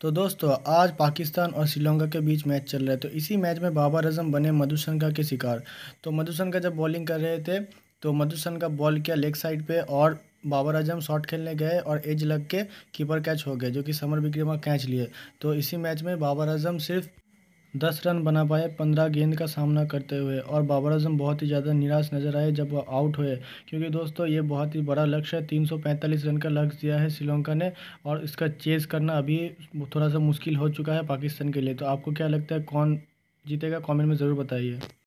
तो दोस्तों आज पाकिस्तान और श्रीलंका के बीच मैच चल रहा है तो इसी मैच में बाबर अजम बने मधुशंका के शिकार तो मधुशंका जब बॉलिंग कर रहे थे तो का बॉल किया लेग साइड पे और बाबर अजम शॉट खेलने गए और एज लग के कीपर कैच हो गए जो कि समर विक्रमा कैच लिए तो इसी मैच में बाबर अजम सिर्फ दस रन बना पाए पंद्रह गेंद का सामना करते हुए और बाबर अजम बहुत ही ज़्यादा निराश नज़र आए जब वह आउट हुए क्योंकि दोस्तों ये बहुत ही बड़ा लक्ष्य है तीन सौ पैंतालीस रन का लक्ष्य दिया है श्रीलंका ने और इसका चेस करना अभी थोड़ा सा मुश्किल हो चुका है पाकिस्तान के लिए तो आपको क्या लगता है कौन जीतेगा कॉमेंट में ज़रूर बताइए